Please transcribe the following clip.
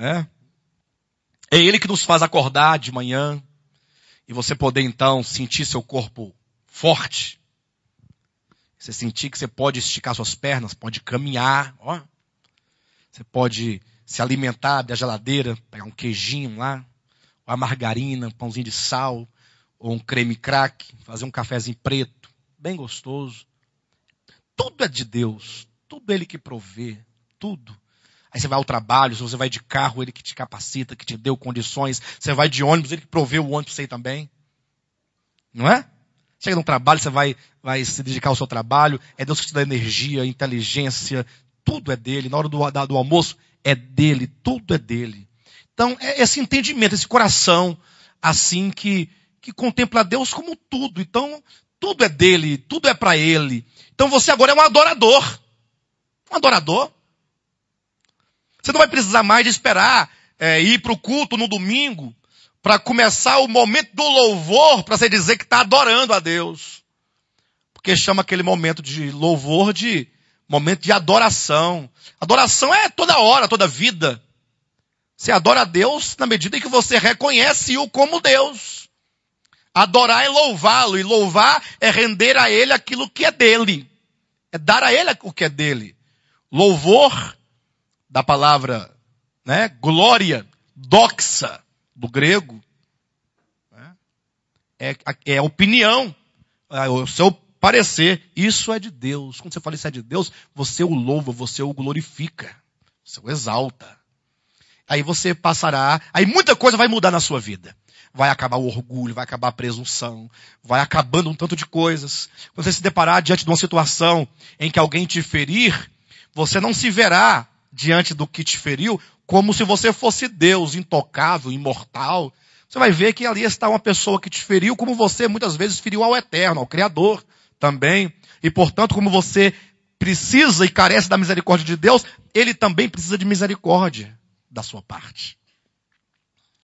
É. é Ele que nos faz acordar de manhã e você poder então sentir seu corpo forte. Você sentir que você pode esticar suas pernas, pode caminhar, ó. Você pode se alimentar da geladeira, pegar um queijinho lá, uma margarina, um pãozinho de sal, ou um creme crack, fazer um cafezinho preto, bem gostoso. Tudo é de Deus, tudo é Ele que provê, tudo. Aí você vai ao trabalho, se você vai de carro, ele que te capacita, que te deu condições. Você vai de ônibus, ele que proveu o ônibus aí também. Não é? Chega no trabalho, você vai, vai se dedicar ao seu trabalho. É Deus que te dá energia, inteligência, tudo é dele. Na hora do, da, do almoço, é dele, tudo é dele. Então, é esse entendimento, esse coração, assim, que, que contempla Deus como tudo. Então, tudo é dele, tudo é para ele. Então você agora é um adorador. Um adorador. Você não vai precisar mais de esperar é, ir para o culto no domingo para começar o momento do louvor para você dizer que está adorando a Deus. Porque chama aquele momento de louvor de momento de adoração. Adoração é toda hora, toda vida. Você adora a Deus na medida em que você reconhece-o como Deus. Adorar é louvá-lo, e louvar é render a Ele aquilo que é dele. É dar a Ele o que é dele. Louvor da palavra né, glória, doxa, do grego, né, é, é opinião, é o seu parecer, isso é de Deus. Quando você fala isso é de Deus, você o louva, você o glorifica, você o exalta. Aí você passará, aí muita coisa vai mudar na sua vida. Vai acabar o orgulho, vai acabar a presunção, vai acabando um tanto de coisas. Quando você se deparar diante de uma situação em que alguém te ferir, você não se verá diante do que te feriu, como se você fosse Deus, intocável, imortal. Você vai ver que ali está uma pessoa que te feriu, como você muitas vezes feriu ao Eterno, ao Criador também. E portanto, como você precisa e carece da misericórdia de Deus, ele também precisa de misericórdia da sua parte.